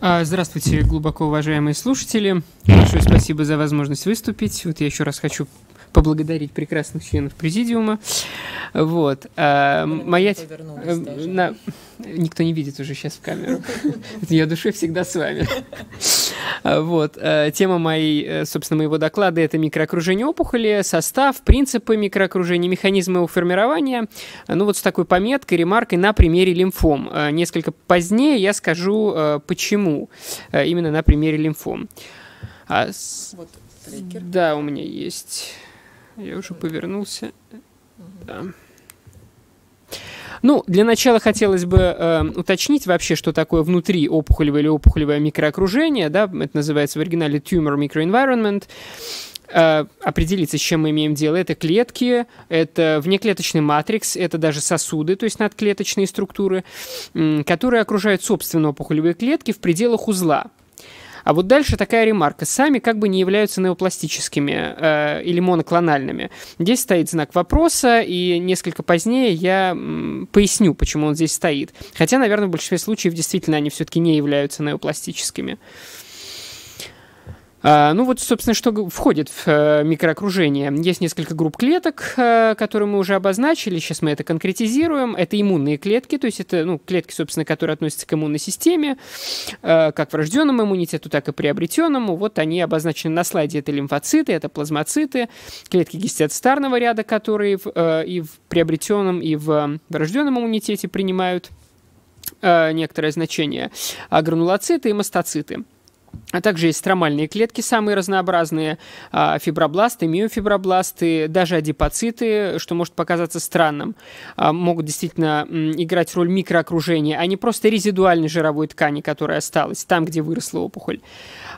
А, здравствуйте, глубоко уважаемые слушатели. Большое спасибо за возможность выступить. Вот я еще раз хочу поблагодарить прекрасных членов президиума. Вот. А, моя... Э, на... Никто не видит уже сейчас в камеру. Я душой всегда с вами. А, вот. Э, тема моей, э, собственно, моего доклада – это микроокружение опухоли, состав, принципы микроокружения, механизмы его формирования. Ну, вот с такой пометкой, ремаркой на примере лимфом. Несколько позднее я скажу, почему именно на примере лимфом. А... Вот Да, у меня есть я уже повернулся. Да. Ну, для начала хотелось бы э, уточнить вообще, что такое внутри опухолевое или опухолевое микроокружение, да, это называется в оригинале tumor microenvironment. Э, определиться, с чем мы имеем дело. Это клетки, это внеклеточный матрикс, это даже сосуды, то есть надклеточные структуры, э, которые окружают, собственно, опухолевые клетки в пределах узла. А вот дальше такая ремарка. Сами как бы не являются неопластическими э, или моноклональными. Здесь стоит знак вопроса, и несколько позднее я м, поясню, почему он здесь стоит. Хотя, наверное, в большинстве случаев действительно они все-таки не являются неопластическими. Thank а, ну вот, собственно, что входит в э, микроокружение. Есть несколько групп клеток, э, которые мы уже обозначили. Сейчас мы это конкретизируем. Это иммунные клетки, то есть это ну, клетки, собственно, которые относятся к иммунной системе, э, как врожденному иммунитету, так и приобретенному. Вот они обозначены на слайде. Это лимфоциты, это плазмоциты, клетки гистиоцитарного ряда, которые и в приобретенном, и в эм, врожденном иммунитете принимают некоторое значение, а гранулоциты и мастоциты. А также есть стромальные клетки, самые разнообразные, а, фибробласты, миофибробласты, даже адипоциты, что может показаться странным, а, могут действительно играть роль микроокружения, а не просто резидуальной жировой ткани, которая осталась там, где выросла опухоль.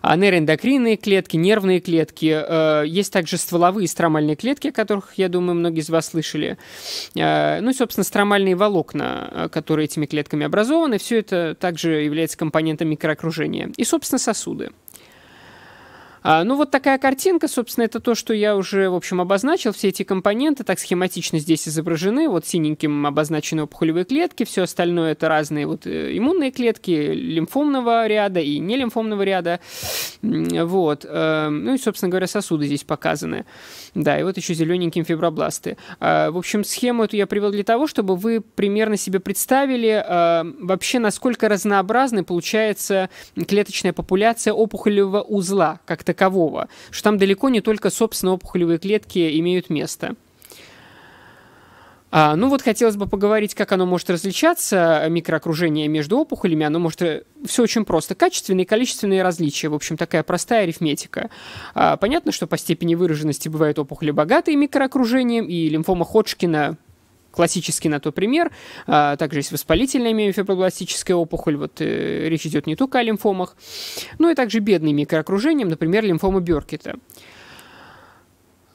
А, нейроэндокринные клетки, нервные клетки, э, есть также стволовые стромальные клетки, о которых, я думаю, многие из вас слышали. Э, ну и, собственно, стромальные волокна, э, которые этими клетками образованы, все это также является компонентом микроокружения. И, собственно, сосуды. А, ну, вот такая картинка, собственно, это то, что я уже, в общем, обозначил. Все эти компоненты так схематично здесь изображены. Вот синеньким обозначены опухолевые клетки, все остальное это разные вот э, иммунные клетки лимфомного ряда и нелимфомного ряда. Вот. Э, ну и, собственно говоря, сосуды здесь показаны. Да, и вот еще зелененьким фибробласты. А, в общем, схему эту я привел для того, чтобы вы примерно себе представили э, вообще, насколько разнообразной получается клеточная популяция опухолевого узла как такового, что там далеко не только, собственно, опухолевые клетки имеют место. А, ну вот хотелось бы поговорить, как оно может различаться, микроокружение между опухолями. Оно может... Э, Все очень просто. Качественные и количественные различия. В общем, такая простая арифметика. А, понятно, что по степени выраженности бывают опухоли богатые микроокружением, и лимфома Ходжкина классический на то пример. А, также есть воспалительная миофибробластическая опухоль, вот э, речь идет не только о лимфомах, ну и также бедным микроокружением, например, лимфома Беркита.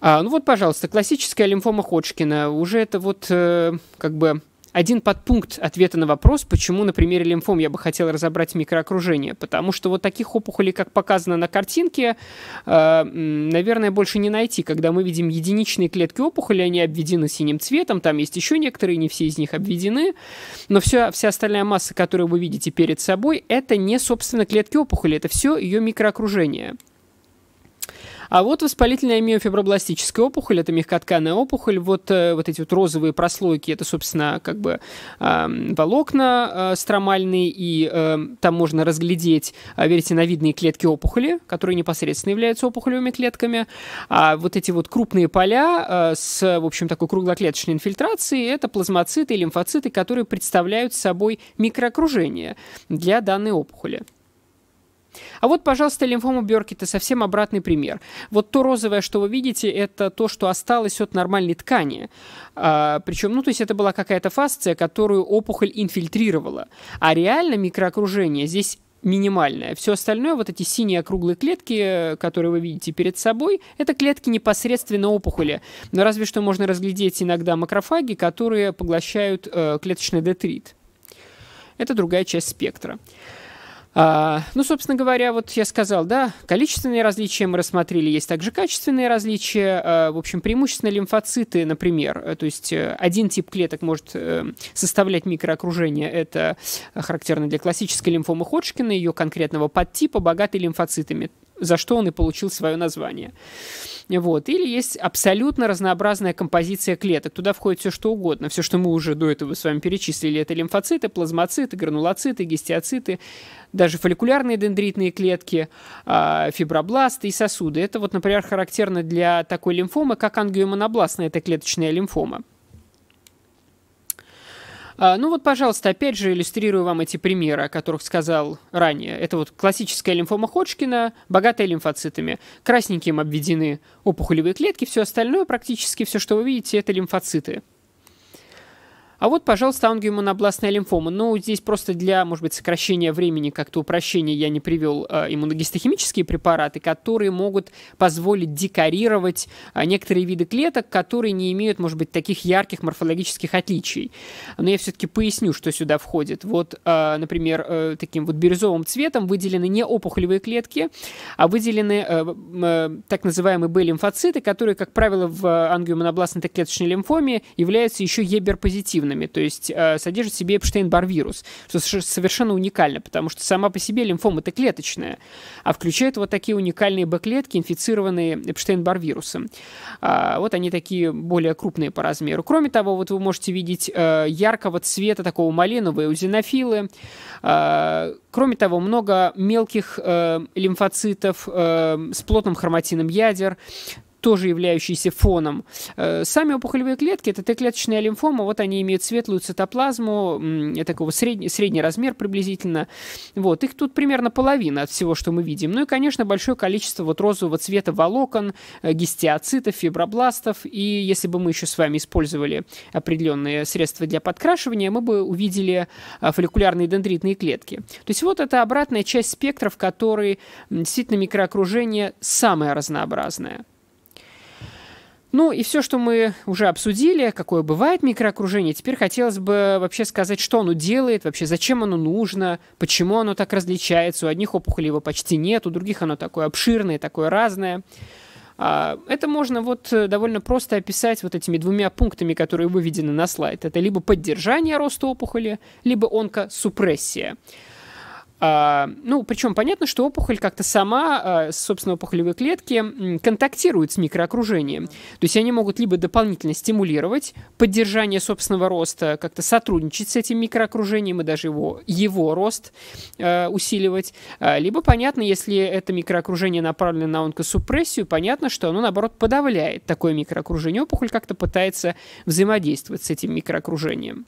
А, ну вот, пожалуйста, классическая лимфома Ходжкина. Уже это вот э, как бы один подпункт ответа на вопрос, почему на примере лимфом я бы хотел разобрать микроокружение. Потому что вот таких опухолей, как показано на картинке, э, наверное, больше не найти. Когда мы видим единичные клетки опухоли, они обведены синим цветом, там есть еще некоторые, не все из них обведены. Но все, вся остальная масса, которую вы видите перед собой, это не, собственно, клетки опухоли, это все ее микроокружение. А вот воспалительная миофибробластическая опухоль, это мягкотканная опухоль, вот, э, вот эти вот розовые прослойки, это, собственно, как бы э, волокна э, стромальные, и э, там можно разглядеть э, веретеновидные клетки опухоли, которые непосредственно являются опухолевыми клетками. А вот эти вот крупные поля э, с, в общем, такой круглоклеточной инфильтрацией, это плазмоциты и лимфоциты, которые представляют собой микроокружение для данной опухоли. А вот, пожалуйста, лимфома Бёркита совсем обратный пример. Вот то розовое, что вы видите, это то, что осталось от нормальной ткани. А, причем, ну, то есть это была какая-то фасция, которую опухоль инфильтрировала. А реально микроокружение здесь минимальное. Все остальное, вот эти синие округлые клетки, которые вы видите перед собой, это клетки непосредственно опухоли. Но разве что можно разглядеть иногда макрофаги, которые поглощают э, клеточный детрит. Это другая часть спектра. А, ну, собственно говоря, вот я сказал, да, количественные различия мы рассмотрели, есть также качественные различия. А, в общем, преимущественно лимфоциты, например, э, то есть э, один тип клеток может э, составлять микроокружение, это характерно для классической лимфомы Ходжкина, ее конкретного подтипа, богатой лимфоцитами за что он и получил свое название. Вот. Или есть абсолютно разнообразная композиция клеток. Туда входит все что угодно. Все, что мы уже до этого с вами перечислили. Это лимфоциты, плазмоциты, гранулоциты, гистиоциты, даже фолликулярные дендритные клетки, а, фибробласты и сосуды. Это вот, например, характерно для такой лимфомы, как ангиомонобластная, это клеточная лимфома. А, ну вот, пожалуйста, опять же иллюстрирую вам эти примеры, о которых сказал ранее. Это вот классическая лимфома Ходжкина, богатая лимфоцитами. Красненьким обведены опухолевые клетки, все остальное, практически все, что вы видите, это лимфоциты. А вот, пожалуйста, ангиомонобластная лимфома. Ну, здесь просто для, может быть, сокращения времени, как-то упрощения я не привел э, иммуногистохимические препараты, которые могут позволить декорировать э, некоторые виды клеток, которые не имеют, может быть, таких ярких морфологических отличий. Но я все-таки поясню, что сюда входит. Вот, э, например, э, таким вот бирюзовым цветом выделены не опухолевые клетки, а выделены э, э, так называемые Б-лимфоциты, которые, как правило, в э, ангиомонобластной клеточной лимфоме являются еще ЕБР-позитивными лимфоцитинами, то есть э, содержит в себе Эпштейн-Бар вирус, что совершенно уникально, потому что сама по себе лимфома это клеточная, а включает вот такие уникальные Б-клетки, инфицированные Эпштейн-Бар вирусом. Э, а, вот они такие более крупные по размеру. Кроме того, вот вы можете видеть э, яркого цвета такого малиновые узинофилы. Э, а, кроме того, много мелких э, лимфоцитов э, с плотным хроматином ядер, тоже являющийся фоном. Э, сами опухолевые клетки, это Т-клеточная лимфома, вот они имеют светлую цитоплазму, такого средний, средний размер приблизительно. Вот, их тут примерно половина от всего, что мы видим. Ну и, конечно, большое количество вот розового цвета волокон, э, гистиоцитов, фибробластов. И если бы мы еще с вами использовали определенные средства для подкрашивания, мы бы увидели а, фолликулярные дендритные клетки. То есть вот это обратная часть спектра, в которой действительно микроокружение самое разнообразное. Ну и все, что мы уже обсудили, какое бывает микроокружение, теперь хотелось бы вообще сказать, что оно делает, вообще зачем оно нужно, почему оно так различается. У одних опухолей его почти нет, у других оно такое обширное, такое разное. А, это можно вот э, довольно просто описать вот этими двумя пунктами, которые выведены на слайд. Это либо поддержание роста опухоли, либо онкосупрессия. А, ну, причем понятно, что опухоль как-то сама, а, собственно, опухолевые клетки контактируют с микроокружением. То есть они могут либо дополнительно стимулировать поддержание собственного роста, как-то сотрудничать с этим микроокружением и даже его, его рост а, усиливать. А, либо, понятно, если это микроокружение направлено на онкосупрессию, понятно, что оно, наоборот, подавляет такое микроокружение. Опухоль как-то пытается взаимодействовать с этим микроокружением.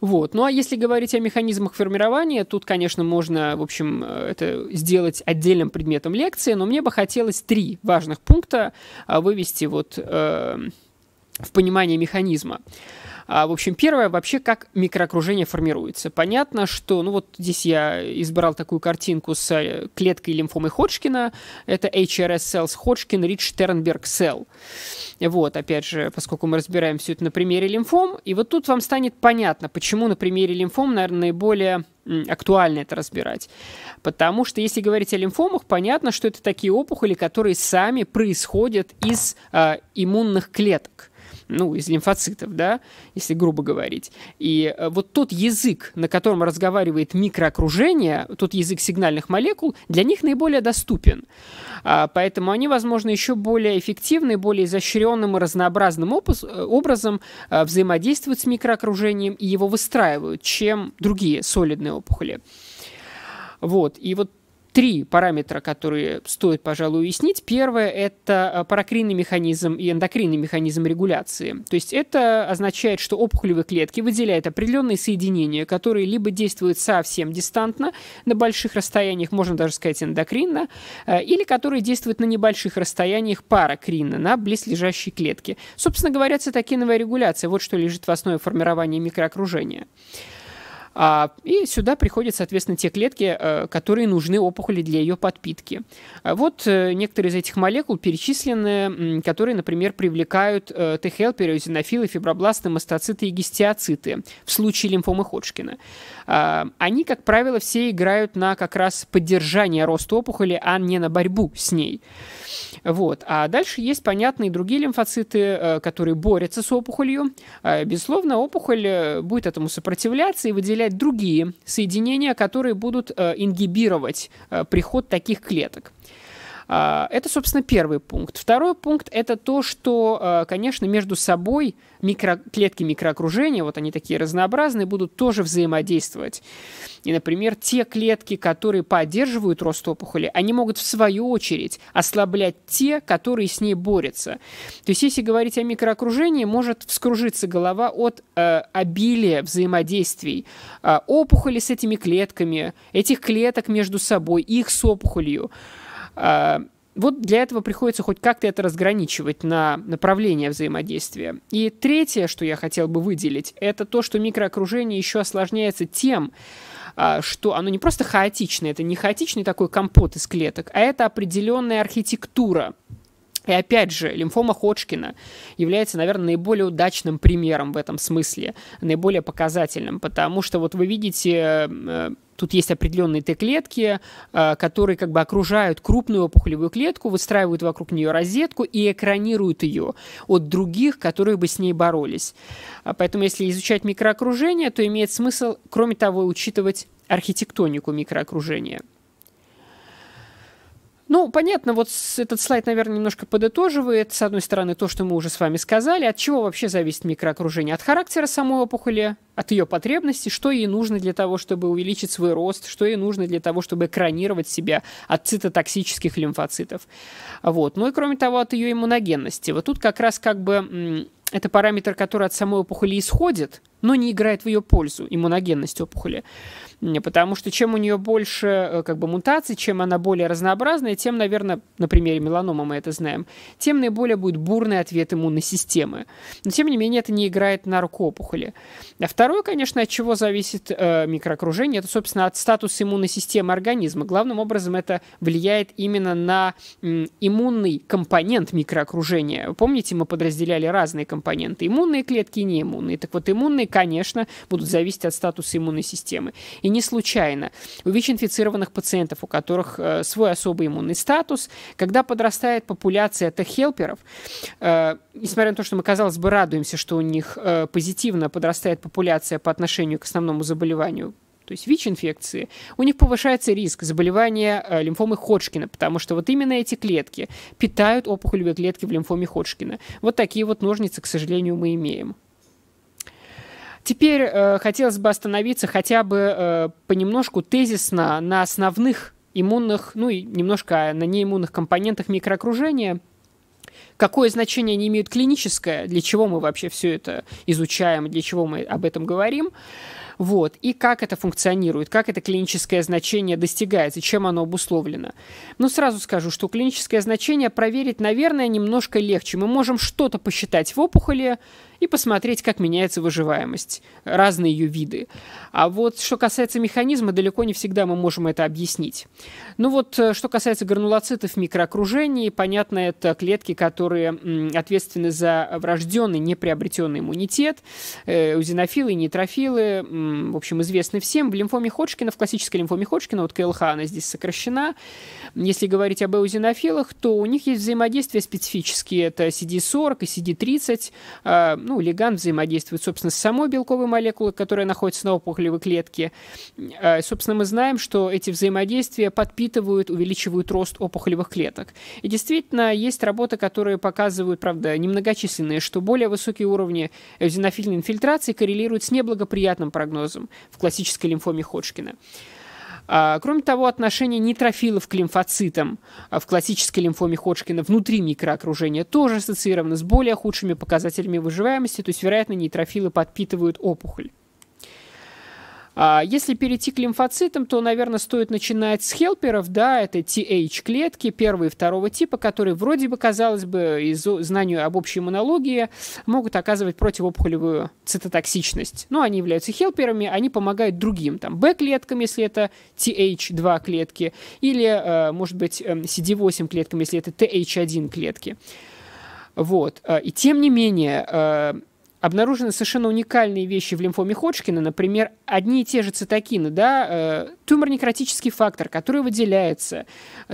Вот. Ну а если говорить о механизмах формирования, тут, конечно, можно, в общем, э, это сделать отдельным предметом лекции, но мне бы хотелось три важных пункта а, вывести вот э, в понимание механизма. А, в общем, первое вообще, как микроокружение формируется. Понятно, что, ну вот здесь я избрал такую картинку с э, клеткой лимфомы Ходжкина. Это HRS cells Ходжкин, Рич Тернберг cell. Вот, опять же, поскольку мы разбираем все это на примере лимфом, и вот тут вам станет понятно, почему на примере лимфом, наверное, наиболее актуально это разбирать. Потому что если говорить о лимфомах, понятно, что это такие опухоли, которые сами происходят из э, иммунных клеток ну, из лимфоцитов, да, если грубо говорить. И э, вот тот язык, на котором разговаривает микроокружение, тот язык сигнальных молекул, для них наиболее доступен. А, поэтому они, возможно, еще более эффективны, более изощренным и разнообразным э, образом э, взаимодействуют с микроокружением и его выстраивают, чем другие солидные опухоли. Вот. И вот три параметра, которые стоит, пожалуй, уяснить. Первое – это э, паракринный механизм и эндокринный механизм регуляции. То есть это означает, что опухолевые клетки выделяют определенные соединения, которые либо действуют совсем дистантно, на больших расстояниях, можно даже сказать эндокринно, э, или которые действуют на небольших расстояниях паракринно, на близлежащие клетки. Собственно говоря, цитокиновая регуляция – вот что лежит в основе формирования микроокружения. А, и сюда приходят, соответственно, те клетки, э, которые нужны опухоли для ее подпитки. А вот э, некоторые из этих молекул перечислены, которые, например, привлекают э, Т-хелперы, эозинофилы, фибробласты, мастоциты и гистиоциты в случае лимфомы Ходжкина. А, они, как правило, все играют на как раз поддержание роста опухоли, а не на борьбу с ней. Вот. А дальше есть, понятные другие лимфоциты, которые борются с опухолью. Безусловно, опухоль будет этому сопротивляться и выделять выделять другие соединения, которые будут э, ингибировать э, приход таких клеток. А, это, собственно, первый пункт. Второй пункт — это то, что, а, конечно, между собой микро... клетки микроокружения, вот они такие разнообразные, будут тоже взаимодействовать. И, например, те клетки, которые поддерживают рост опухоли, они могут, в свою очередь, ослаблять те, которые с ней борются. То есть, если говорить о микроокружении, может вскружиться голова от э, обилия взаимодействий э, опухоли с этими клетками, этих клеток между собой, их с опухолью. А, вот для этого приходится хоть как-то это разграничивать на направление взаимодействия. И третье, что я хотел бы выделить, это то, что микроокружение еще осложняется тем, а, что оно не просто хаотичное, это не хаотичный такой компот из клеток, а это определенная архитектура. И опять же, лимфома Ходжкина является, наверное, наиболее удачным примером в этом смысле, наиболее показательным, потому что вот вы видите э, Тут есть определенные Т-клетки, э, которые как бы окружают крупную опухолевую клетку, выстраивают вокруг нее розетку и экранируют ее от других, которые бы с ней боролись. А поэтому если изучать микроокружение, то имеет смысл, кроме того, учитывать архитектонику микроокружения. Ну, понятно, вот этот слайд, наверное, немножко подытоживает. С одной стороны, то, что мы уже с вами сказали, от чего вообще зависит микроокружение? От характера самой опухоли, от ее потребностей, что ей нужно для того, чтобы увеличить свой рост, что ей нужно для того, чтобы экранировать себя от цитотоксических лимфоцитов. Вот. Ну и кроме того, от ее иммуногенности. Вот тут как раз как бы это параметр, который от самой опухоли исходит, но не играет в ее пользу, иммуногенность опухоли. Потому что чем у нее больше э, как бы, мутаций, чем она более разнообразная, тем, наверное, на примере меланома мы это знаем, тем наиболее будет бурный ответ иммунной системы. Но, тем не менее, это не играет на руку опухоли. А второе, конечно, от чего зависит э, микроокружение, это, собственно, от статуса иммунной системы организма. Главным образом это влияет именно на э, иммунный компонент микроокружения. Помните, мы подразделяли разные компоненты. Иммунные клетки и неиммунные. Так вот, иммунные конечно, будут зависеть от статуса иммунной системы. И не случайно. У ВИЧ-инфицированных пациентов, у которых э, свой особый иммунный статус, когда подрастает популяция Т-хелперов, э, несмотря на то, что мы, казалось бы, радуемся, что у них э, позитивно подрастает популяция по отношению к основному заболеванию, то есть ВИЧ-инфекции, у них повышается риск заболевания э, лимфомы Ходжкина, потому что вот именно эти клетки питают опухолевые клетки в лимфоме Ходжкина. Вот такие вот ножницы, к сожалению, мы имеем. Теперь э, хотелось бы остановиться хотя бы э, понемножку тезисно на основных иммунных, ну и немножко на неиммунных компонентах микроокружения. Какое значение они имеют клиническое, для чего мы вообще все это изучаем, для чего мы об этом говорим. Э, вот. И как это функционирует, как это клиническое значение достигается, чем оно обусловлено. Но ну, сразу скажу, что клиническое значение проверить, наверное, немножко легче. Мы можем что-то посчитать в опухоли и посмотреть, как меняется выживаемость, разные ее виды. А вот что касается механизма, далеко не всегда мы можем это объяснить. Ну вот, э, что касается гранулоцитов в микроокружении, понятно, это клетки, которые ответственны за врожденный неприобретенный иммунитет, э, узинофилы, нейтрофилы, в общем, известны всем. В лимфоме Ходжкина, в классической лимфоме Ходжкина, вот КЛХ, она здесь сокращена. Если говорить об эозинофилах, то у них есть взаимодействие специфические. Это CD40 и CD30. А, ну, лиган взаимодействует, собственно, с самой белковой молекулой, которая находится на опухолевой клетке. А, собственно, мы знаем, что эти взаимодействия подпитывают, увеличивают рост опухолевых клеток. И действительно, есть работы, которые показывают, правда, немногочисленные, что более высокие уровни эозинофильной инфильтрации коррелируют с неблагоприятным прогнозом диагнозом в классической лимфоме Ходжкина. А, кроме того, отношение нейтрофилов к лимфоцитам а, в классической лимфоме Ходжкина внутри микроокружения тоже ассоциировано с более худшими показателями выживаемости, то есть, вероятно, нейтрофилы подпитывают опухоль. А если перейти к лимфоцитам, то, наверное, стоит начинать с хелперов, да, это TH-клетки первого и второго типа, которые вроде бы, казалось бы, из знанию об общей иммунологии, могут оказывать противоопухолевую цитотоксичность. Но они являются хелперами, они помогают другим, там, Б-клеткам, если это TH2 клетки, или, э, может быть, CD8 эм, клеткам, если это TH1 клетки. Вот. Э, и тем не менее, э, обнаружены совершенно уникальные вещи в лимфоме Ходжкина, например, одни и те же цитокины, да, э, тумор-некротический фактор, который выделяется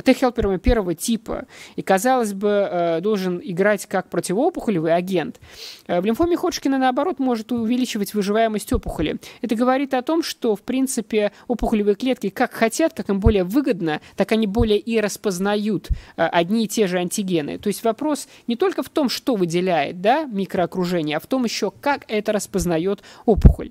Т-хелперами первого типа и, казалось бы, э, должен играть как противоопухолевый агент. Э, в лимфоме Ходжкина, наоборот, может увеличивать выживаемость опухоли. Это говорит о том, что, в принципе, опухолевые клетки как хотят, как им более выгодно, так они более и распознают э, одни и те же антигены. То есть вопрос не только в том, что выделяет да, микроокружение, а в том еще, еще как это распознает опухоль.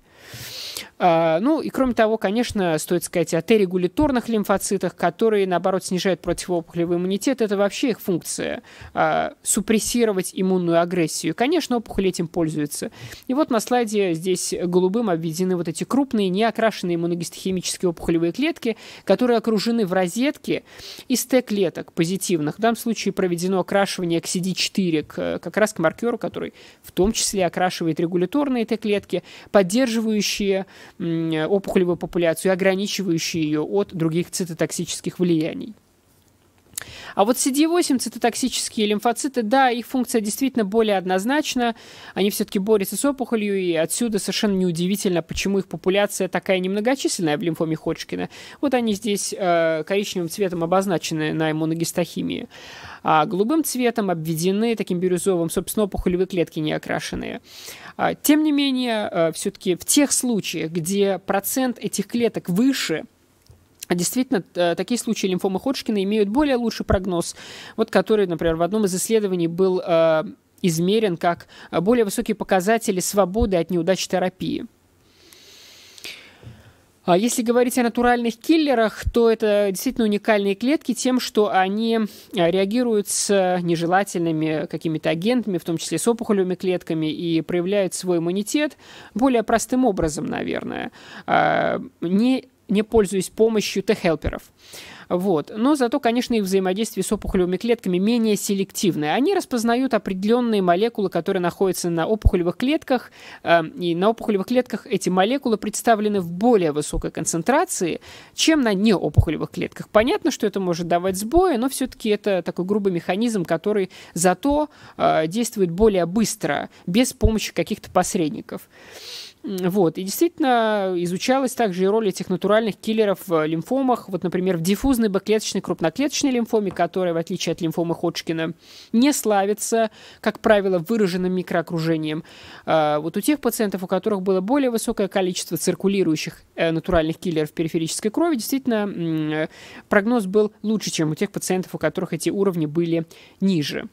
А, ну и кроме того, конечно, стоит сказать о Т-регуляторных лимфоцитах, которые, наоборот, снижают противоопухолевый иммунитет. Это вообще их функция а, – супрессировать иммунную агрессию. конечно, опухоль этим пользуется. И вот на слайде здесь голубым обведены вот эти крупные, неокрашенные иммуногистохимические опухолевые клетки, которые окружены в розетке из Т-клеток позитивных. В данном случае проведено окрашивание к CD4, как раз к маркеру, который в том числе окрашивает регуляторные Т-клетки, поддерживают стимулирующие опухолевую популяцию и ограничивающие ее от других цитотоксических влияний. А вот CD8, цитотоксические лимфоциты, да, их функция действительно более однозначна. Они все-таки борются с опухолью, и отсюда совершенно неудивительно, почему их популяция такая немногочисленная в лимфоме Ходжкина. Вот они здесь э, коричневым цветом обозначены на иммуногистохимии а голубым цветом обведены таким бирюзовым, собственно, опухолевые клетки не окрашенные. А, тем не менее, э, все-таки в тех случаях, где процент этих клеток выше, Действительно, э, такие случаи лимфомы Ходжкина имеют более лучший прогноз, вот который, например, в одном из исследований был э, измерен как более высокие показатели свободы от неудач терапии. А если говорить о натуральных киллерах, то это действительно уникальные клетки тем, что они а, реагируют с нежелательными какими-то агентами, в том числе с опухолевыми клетками, и проявляют свой иммунитет более простым образом, наверное, а, не, не пользуясь помощью Т-хелперов. Вот. Но зато, конечно, их взаимодействие с опухолевыми клетками менее селективное. Они распознают определенные молекулы, которые находятся на опухолевых клетках, эм, и на опухолевых клетках эти молекулы представлены в более высокой концентрации, чем на неопухолевых клетках. Понятно, что это может давать сбои, но все-таки это такой грубый механизм, который зато э, действует более быстро, без помощи каких-то посредников. Вот. И действительно э, изучалась также и роль этих натуральных киллеров в э, лимфомах. Вот, например, в диффузной бэклеточной крупноклеточной лимфоме, которая, в отличие от лимфомы Ходжкина, не славится, как правило, выраженным микроокружением. А, вот у тех пациентов, у которых было более высокое количество циркулирующих э, натуральных киллеров в периферической крови, действительно прогноз был лучше, чем у тех пациентов, у которых эти уровни были ниже.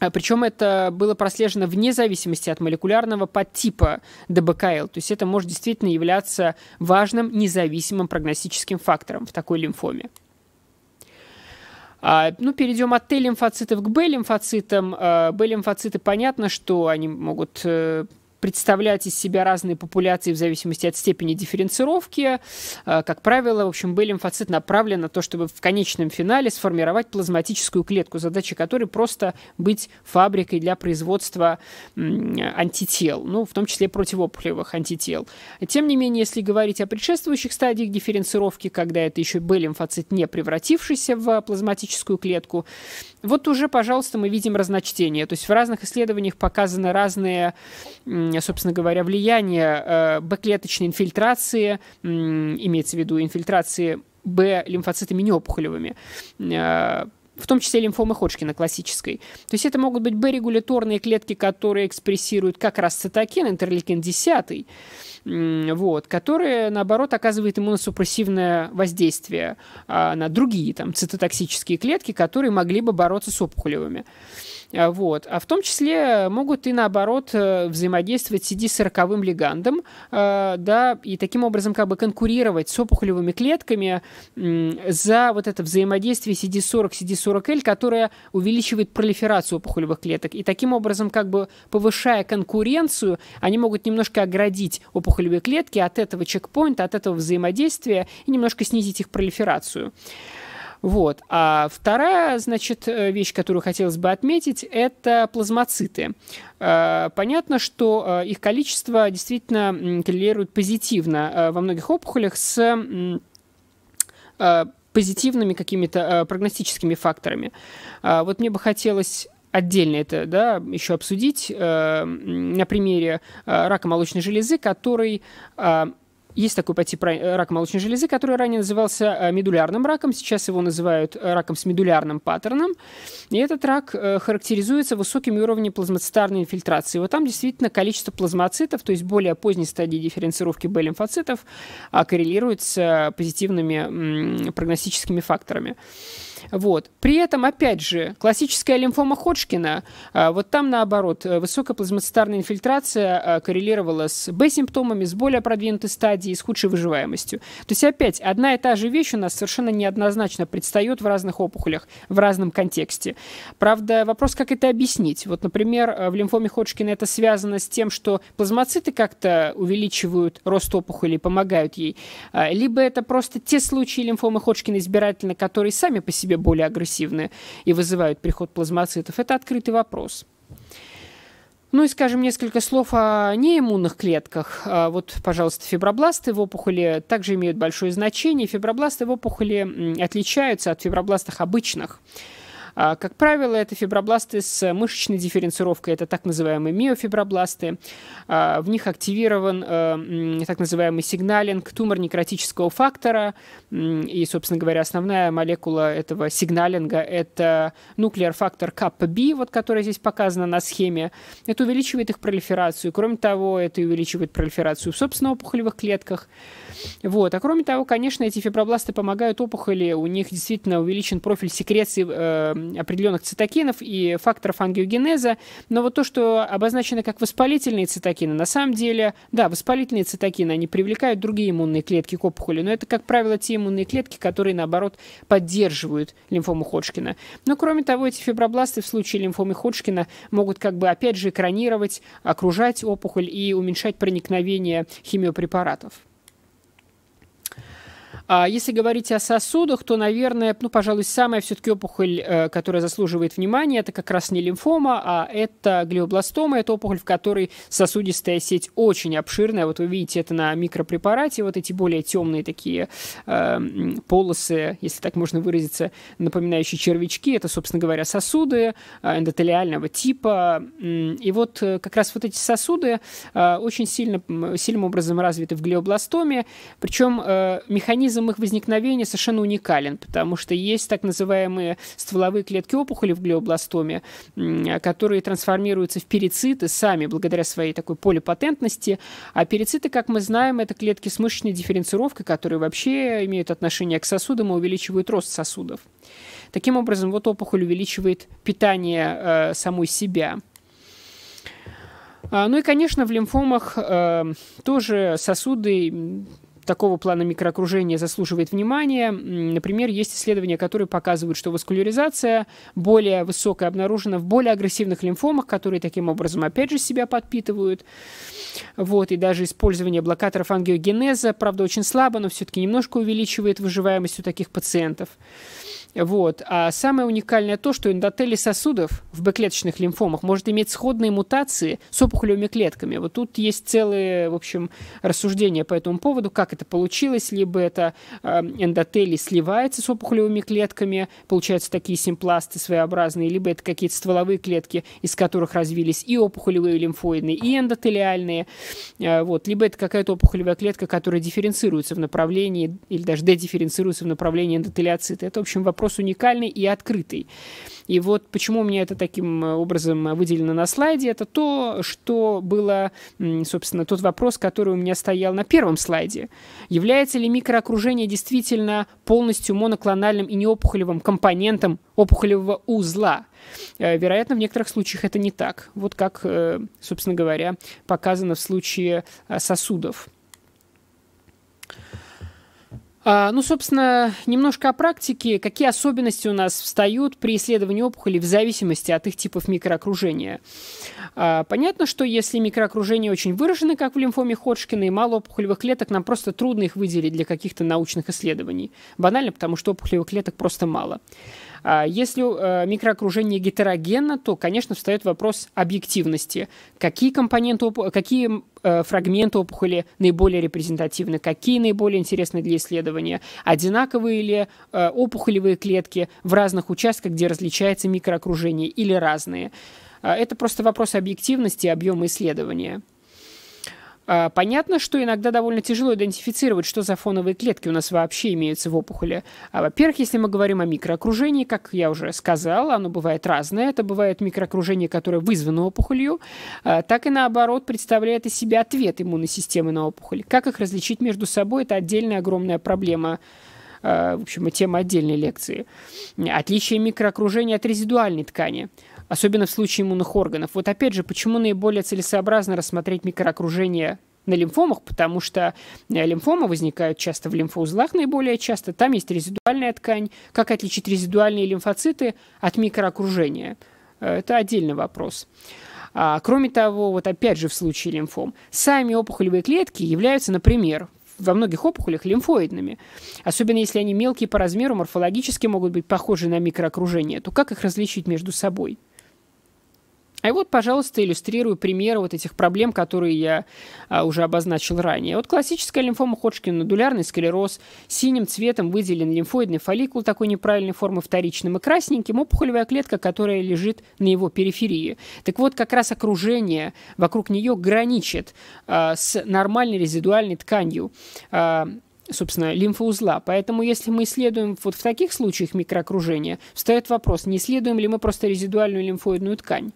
А, Причем это было прослежено вне зависимости от молекулярного подтипа ДБКЛ. То есть это может действительно являться важным независимым прогностическим фактором в такой лимфоме. А, ну, перейдем от Т-лимфоцитов к Б-лимфоцитам. А, Б-лимфоциты, понятно, что они могут э, представлять из себя разные популяции в зависимости от степени дифференцировки. А, как правило, в общем, Б-лимфоцит направлен на то, чтобы в конечном финале сформировать плазматическую клетку, задача которой просто быть фабрикой для производства антител, ну, в том числе противоопухолевых антител. Тем не менее, если говорить о предшествующих стадиях дифференцировки, когда это еще Б-лимфоцит не превратившийся в плазматическую клетку, вот уже, пожалуйста, мы видим разночтение. То есть в разных исследованиях показаны разные, собственно говоря, влияния э, Б-клеточной инфильтрации, имеется в виду инфильтрации Б-лимфоцитами неопухолевыми э, в том числе лимфомы Ходжкина классической. То есть это могут быть Б-регуляторные клетки, которые экспрессируют как раз цитокин, интерлейкин-10, вот, которые, наоборот, оказывают иммуносупрессивное воздействие а, на другие там, цитотоксические клетки, которые могли бы бороться с опухолевыми. А, вот. А в том числе могут и наоборот э, взаимодействовать с CD40 лигандом, э, да, и таким образом как бы конкурировать с опухолевыми клетками за вот это взаимодействие CD40, CD40L, которое увеличивает пролиферацию опухолевых клеток. И таким образом как бы повышая конкуренцию, они могут немножко оградить опухолевые клетки от этого чекпоинта, от этого взаимодействия и немножко снизить их пролиферацию. Вот. А вторая, значит, э, вещь, которую хотелось бы отметить, это плазмоциты. Э, понятно, что э, их количество действительно коррелирует позитивно во многих опухолях с позитивными какими-то прогностическими факторами. А вот мне бы хотелось отдельно это да, еще обсудить э, на примере э, рака молочной железы, который э, есть такой по типу молочной железы, который ранее назывался э, медулярным раком. Сейчас его называют раком с медулярным паттерном. И этот рак э, характеризуется высоким уровнем плазмоцитарной инфильтрации. Вот там действительно количество плазмоцитов, то есть более поздней стадии дифференцировки Б-лимфоцитов, а коррелирует с э, позитивными прогностическими факторами. Вот. При этом, опять же, классическая лимфома Ходжкина, а, вот там наоборот, э, высокая плазмоцитарная инфильтрация а, коррелировала с Б-симптомами, с более продвинутой стадией, с худшей выживаемостью. То есть, опять, одна и та же вещь у нас совершенно неоднозначно предстает в разных опухолях, в разном контексте. Правда, вопрос, как это объяснить. Вот, например, э, в лимфоме Ходжкина это связано с тем, что плазмоциты как-то увеличивают рост опухоли, помогают ей. А, либо это просто те случаи лимфомы Ходжкина избирательно, которые сами по себе себя более агрессивные и вызывают приход плазмоцитов, это открытый вопрос. Ну и скажем несколько слов о неиммунных клетках. А вот, пожалуйста, фибробласты в опухоли также имеют большое значение. Фибробласты в опухоли отличаются от фибробластов обычных. А, как правило, это фибробласты с мышечной дифференцировкой, это так называемые миофибробласты. А, в них активирован э, так называемый сигналинг тумор-некротического фактора, и, собственно говоря, основная молекула этого сигналинга – это нуклеар-фактор КПБ, вот который здесь показано на схеме. Это увеличивает их пролиферацию. Кроме того, это увеличивает пролиферацию в, собственно, опухолевых клетках. Вот. А кроме того, конечно, эти фибробласты помогают опухоли, у них действительно увеличен профиль секреции э, определенных цитокинов и факторов ангиогенеза. Но вот то, что обозначено как воспалительные цитокины, на самом деле, да, воспалительные цитокины, они привлекают другие иммунные клетки к опухоли, но это, как правило, те иммунные клетки, которые, наоборот, поддерживают лимфому Ходжкина. Но, кроме того, эти фибробласты в случае лимфомы Ходжкина могут, как бы, опять же, экранировать, окружать опухоль и уменьшать проникновение химиопрепаратов. А если говорить о сосудах, то, наверное, ну, пожалуй, самая все-таки опухоль, э, которая заслуживает внимания, это как раз не лимфома, а это глиобластома, это опухоль, в которой сосудистая сеть очень обширная. Вот вы видите это на микропрепарате, вот эти более темные такие э, полосы, если так можно выразиться, напоминающие червячки, это, собственно говоря, сосуды э, эндотелиального типа. И вот э, как раз вот эти сосуды э, очень сильно, сильным образом развиты в глиобластоме, причем э, механизм механизм их возникновения совершенно уникален, потому что есть так называемые стволовые клетки опухоли в глиобластоме, которые трансформируются в перициты сами благодаря своей такой полипатентности. А перициты, как мы знаем, это клетки с мышечной дифференцировкой, которые вообще имеют отношение к сосудам и увеличивают рост сосудов. Таким образом, вот опухоль увеличивает питание э, самой себя. А, ну и, конечно, в лимфомах э, тоже сосуды такого плана микроокружение заслуживает внимания. Например, есть исследования, которые показывают, что васкуляризация более высокая обнаружена в более агрессивных лимфомах, которые таким образом опять же себя подпитывают. Вот, и даже использование блокаторов ангиогенеза, правда, очень слабо, но все-таки немножко увеличивает выживаемость у таких пациентов. Вот. А самое уникальное то, что эндотели сосудов в б лимфомах может иметь сходные мутации с опухолевыми клетками. Вот тут есть целые, в общем, рассуждения по этому поводу, как это получилось, либо это а, эндотели сливается с опухолевыми клетками, получаются такие симпласты своеобразные, либо это какие-то стволовые клетки, из которых развились и опухолевые лимфоидные, и эндотелиальные, а, вот, либо это какая-то опухолевая клетка, которая дифференцируется в направлении, или даже дедифференцируется в направлении эндотелиоцита. Это, в общем, вопрос вопрос уникальный и открытый. И вот почему у меня это таким э, образом э, выделено на слайде, это то, что было, собственно, тот вопрос, который у меня стоял на первом слайде. Является ли микроокружение действительно полностью моноклональным и неопухолевым компонентом опухолевого узла? Э, вероятно, в некоторых случаях это не так. Вот как, собственно говоря, показано в случае сосудов. А, ну, собственно, немножко о практике. Какие особенности у нас встают при исследовании опухолей в зависимости от их типов микроокружения? А, понятно, что если микроокружение очень выражено, как в лимфоме Ходжкина, и мало опухолевых клеток, нам просто трудно их выделить для каких-то научных исследований. Банально, потому что опухолевых клеток просто мало. А, если э, микроокружение гетерогенно, то, конечно, встает вопрос объективности. Какие компоненты, какие Э, фрагменты опухоли наиболее репрезентативны, какие наиболее интересны для исследования, одинаковые ли э, опухолевые клетки в разных участках, где различается микроокружение, или разные. Э, это просто вопрос объективности и объема исследования. А, понятно, что иногда довольно тяжело идентифицировать, что за фоновые клетки у нас вообще имеются в опухоли. А, во-первых, если мы говорим о микроокружении, как я уже сказал, оно бывает разное. Это бывает микроокружение, которое вызвано опухолью, а, так и наоборот представляет из себя ответ иммунной системы на опухоль. Как их различить между собой, это отдельная огромная проблема а, в общем, тема отдельной лекции. Отличие микроокружения от резидуальной ткани – особенно в случае иммунных органов. Вот опять же, почему наиболее целесообразно рассмотреть микроокружение на лимфомах, потому что э, лимфомы возникают часто в лимфоузлах наиболее часто. Там есть резидуальная ткань. Как отличить резидуальные лимфоциты от микроокружения? Э, это отдельный вопрос. А, кроме того, вот опять же в случае лимфом, сами опухолевые клетки являются, например, во многих опухолях лимфоидными. Особенно если они мелкие по размеру, морфологически могут быть похожи на микроокружение, то как их различить между собой? А вот, пожалуйста, иллюстрирую примеры вот этих проблем, которые я а, уже обозначил ранее. Вот классическая лимфома Ходжкина, нодулярный склероз, синим цветом выделен лимфоидный фолликул такой неправильной формы вторичным и красненьким, опухолевая клетка, которая лежит на его периферии. Так вот, как раз окружение вокруг нее граничит а, с нормальной резидуальной тканью. А, собственно, лимфоузла. Поэтому, если мы исследуем вот в таких случаях микроокружение, встает вопрос, не исследуем ли мы просто резидуальную лимфоидную ткань.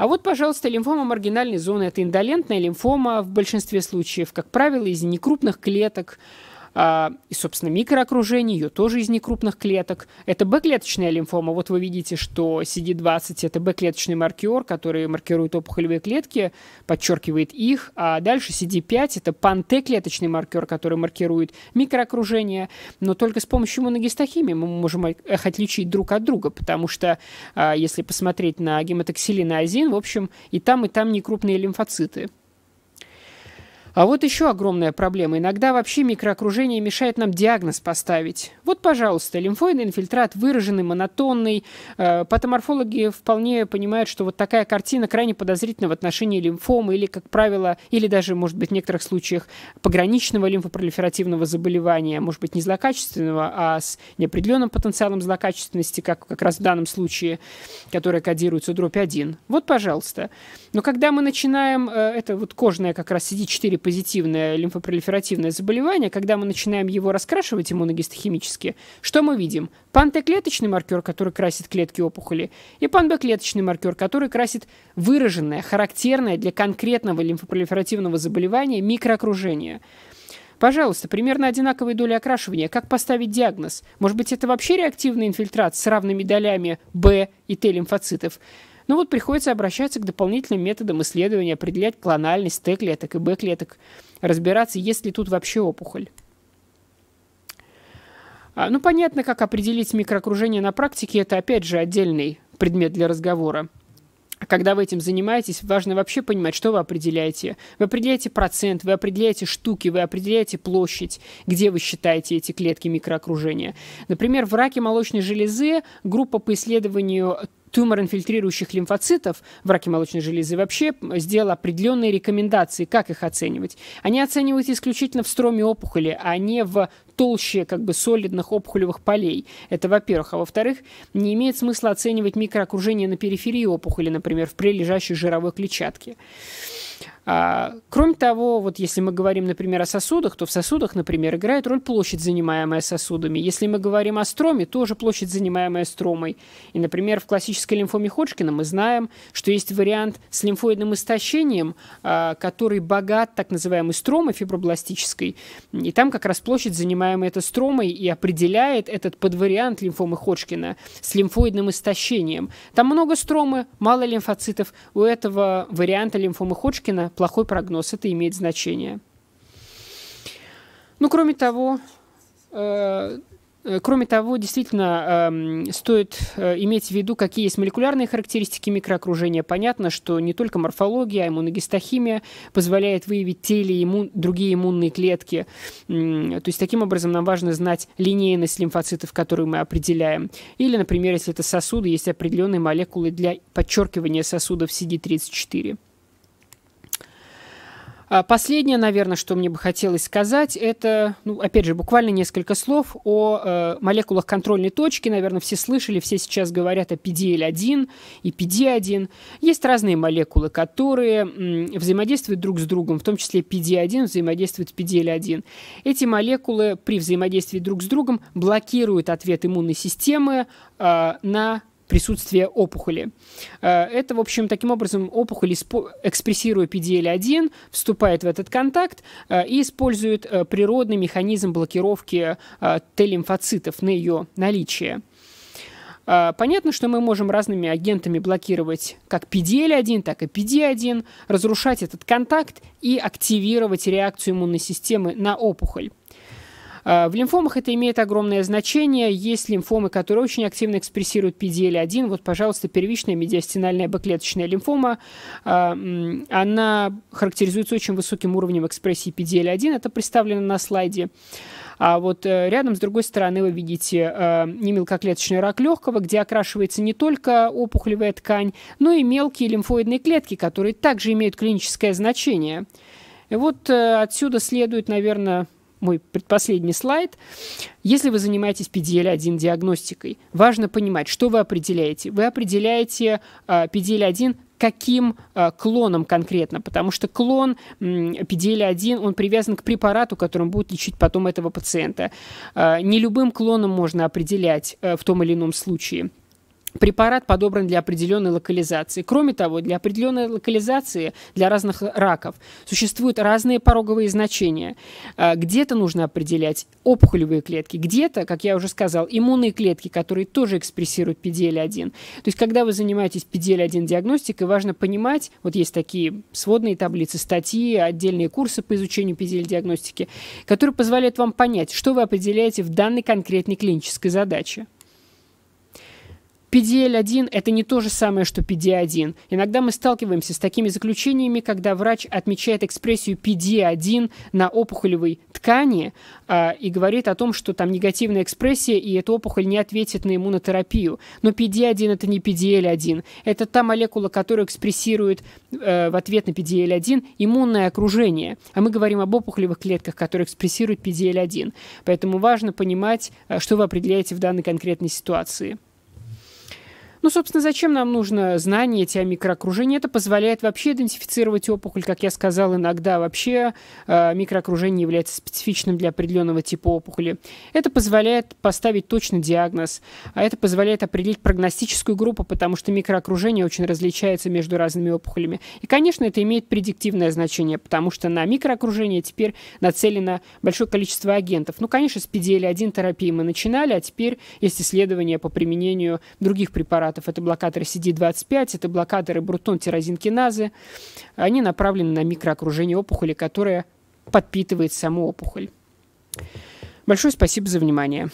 А вот, пожалуйста, лимфома маргинальной зоны. Это индолентная лимфома в большинстве случаев, как правило, из некрупных клеток, а, и, собственно, микроокружение, ее тоже из некрупных клеток. Это Б-клеточная лимфома. Вот вы видите, что CD20 – это Б-клеточный маркер, который маркирует опухолевые клетки, подчеркивает их. А дальше CD5 – это пан клеточный маркер, который маркирует микроокружение. Но только с помощью иммуногистохимии мы можем их э, отличить друг от друга, потому что, а, если посмотреть на гематоксилин А1, в общем, и там, и там некрупные лимфоциты – а вот еще огромная проблема. Иногда вообще микроокружение мешает нам диагноз поставить. Вот, пожалуйста, лимфоидный инфильтрат выраженный, монотонный. Э, патоморфологи вполне понимают, что вот такая картина крайне подозрительна в отношении лимфомы или, как правило, или даже, может быть, в некоторых случаях пограничного лимфопролиферативного заболевания, может быть, не злокачественного, а с неопределенным потенциалом злокачественности, как как раз в данном случае, которое кодируется дробь 1. Вот, пожалуйста. Но когда мы начинаем, э, это вот кожная как раз CD4 позитивное лимфопролиферативное заболевание, когда мы начинаем его раскрашивать иммуногистохимически, что мы видим? Пан клеточный маркер, который красит клетки опухоли, и пан маркер, который красит выраженное, характерное для конкретного лимфопролиферативного заболевания микроокружение. Пожалуйста, примерно одинаковые доли окрашивания. Как поставить диагноз? Может быть, это вообще реактивный инфильтрат с равными долями B и Т лимфоцитов? Ну вот приходится обращаться к дополнительным методам исследования, определять клональность Т-клеток и Б-клеток, разбираться, есть ли тут вообще опухоль. А, ну, понятно, как определить микроокружение на практике, это опять же отдельный предмет для разговора. А когда вы этим занимаетесь, важно вообще понимать, что вы определяете. Вы определяете процент, вы определяете штуки, вы определяете площадь, где вы считаете эти клетки микроокружения. Например, в раке молочной железы группа по исследованию тумор-инфильтрирующих лимфоцитов в раке молочной железы вообще сделал определенные рекомендации, как их оценивать. Они оцениваются исключительно в строме опухоли, а не в толще как бы солидных опухолевых полей. Это во-первых. А во-вторых, не имеет смысла оценивать микроокружение на периферии опухоли, например, в прилежащей жировой клетчатке. А, кроме того, вот если мы говорим, например, о сосудах, то в сосудах, например, играет роль площадь, занимаемая сосудами. Если мы говорим о строме, тоже площадь, занимаемая стромой. И, например, в классической лимфоме Ходжкина мы знаем, что есть вариант с лимфоидным истощением, а, который богат так называемой стромой фибробластической. И там как раз площадь, занимаемая этой стромой, и определяет этот подвариант лимфомы Ходжкина с лимфоидным истощением. Там много стромы, мало лимфоцитов. У этого варианта лимфомы Ходжкина плохой прогноз, это имеет значение. Ну, кроме того, э, кроме того, действительно, э, стоит э, иметь в виду, какие есть молекулярные характеристики микроокружения. Понятно, что не только морфология, а иммуногистохимия позволяет выявить те или иммун, другие иммунные клетки. То есть, таким образом, нам важно знать линейность лимфоцитов, которые мы определяем. Или, например, если это сосуды, есть определенные молекулы для подчеркивания сосудов CD34. А, последнее, наверное, что мне бы хотелось сказать, это, ну, опять же, буквально несколько слов о э, молекулах контрольной точки. Наверное, все слышали, все сейчас говорят о PDL1 и PD1. Есть разные молекулы, которые м, взаимодействуют друг с другом, в том числе PD1 взаимодействует с PDL1. Эти молекулы при взаимодействии друг с другом блокируют ответ иммунной системы э, на присутствие опухоли. Э, это, в общем, таким образом опухоль, экспрессируя PDL1, вступает в этот контакт э, и использует э, природный механизм блокировки Т-лимфоцитов на ее наличие. Понятно, что мы можем разными агентами блокировать как PDL1, так и PD1, разрушать этот контакт и активировать реакцию иммунной системы на опухоль. Э, в лимфомах это имеет огромное значение. Есть лимфомы, которые очень активно экспрессируют PDL-1. Вот, пожалуйста, первичная медиастинальная бэклеточная лимфома. Э, она характеризуется очень высоким уровнем экспрессии PDL-1. Это представлено на слайде. А вот э, рядом с другой стороны вы видите э, немелкоклеточный рак легкого, где окрашивается не только опухолевая ткань, но и мелкие лимфоидные клетки, которые также имеют клиническое значение. И вот э, отсюда следует, наверное, мой предпоследний слайд. Если вы занимаетесь PDL-1 диагностикой, важно понимать, что вы определяете. Вы определяете PDL-1 а, каким а, клоном конкретно, потому что клон PDL-1, он привязан к препарату, которым будут лечить потом этого пациента. А, не любым клоном можно определять э, в том или ином случае. Препарат подобран для определенной локализации. Кроме того, для определенной локализации, для разных раков, существуют разные пороговые значения. А, где-то нужно определять опухолевые клетки, где-то, как я уже сказал, иммунные клетки, которые тоже экспрессируют PDL1. То есть, когда вы занимаетесь PDL1 диагностикой, важно понимать, вот есть такие сводные таблицы, статьи, отдельные курсы по изучению PDL диагностики, которые позволяют вам понять, что вы определяете в данной конкретной клинической задаче. PDL-1 – это не то же самое, что PD-1. Иногда мы сталкиваемся с такими заключениями, когда врач отмечает экспрессию PD-1 на опухолевой ткани э, и говорит о том, что там негативная экспрессия, и эта опухоль не ответит на иммунотерапию. Но PD-1 – это не PDL-1. Это та молекула, которая экспрессирует э, в ответ на PDL-1 иммунное окружение. А мы говорим об опухолевых клетках, которые экспрессируют PDL-1. Поэтому важно понимать, э, что вы определяете в данной конкретной ситуации. Ну, собственно, зачем нам нужно знание эти о микроокружении? Это позволяет вообще идентифицировать опухоль, как я сказал, иногда вообще э, микроокружение является специфичным для определенного типа опухоли. Это позволяет поставить точный диагноз, а это позволяет определить прогностическую группу, потому что микроокружение очень различается между разными опухолями. И, конечно, это имеет предиктивное значение, потому что на микроокружение теперь нацелено большое количество агентов. Ну, конечно, с PDL-1 терапии мы начинали, а теперь есть исследования по применению других препаратов препаратов. Это блокаторы CD25, это блокаторы брутон-тирозинкиназы. Они направлены на микроокружение опухоли, которое подпитывает саму опухоль. Большое спасибо за внимание.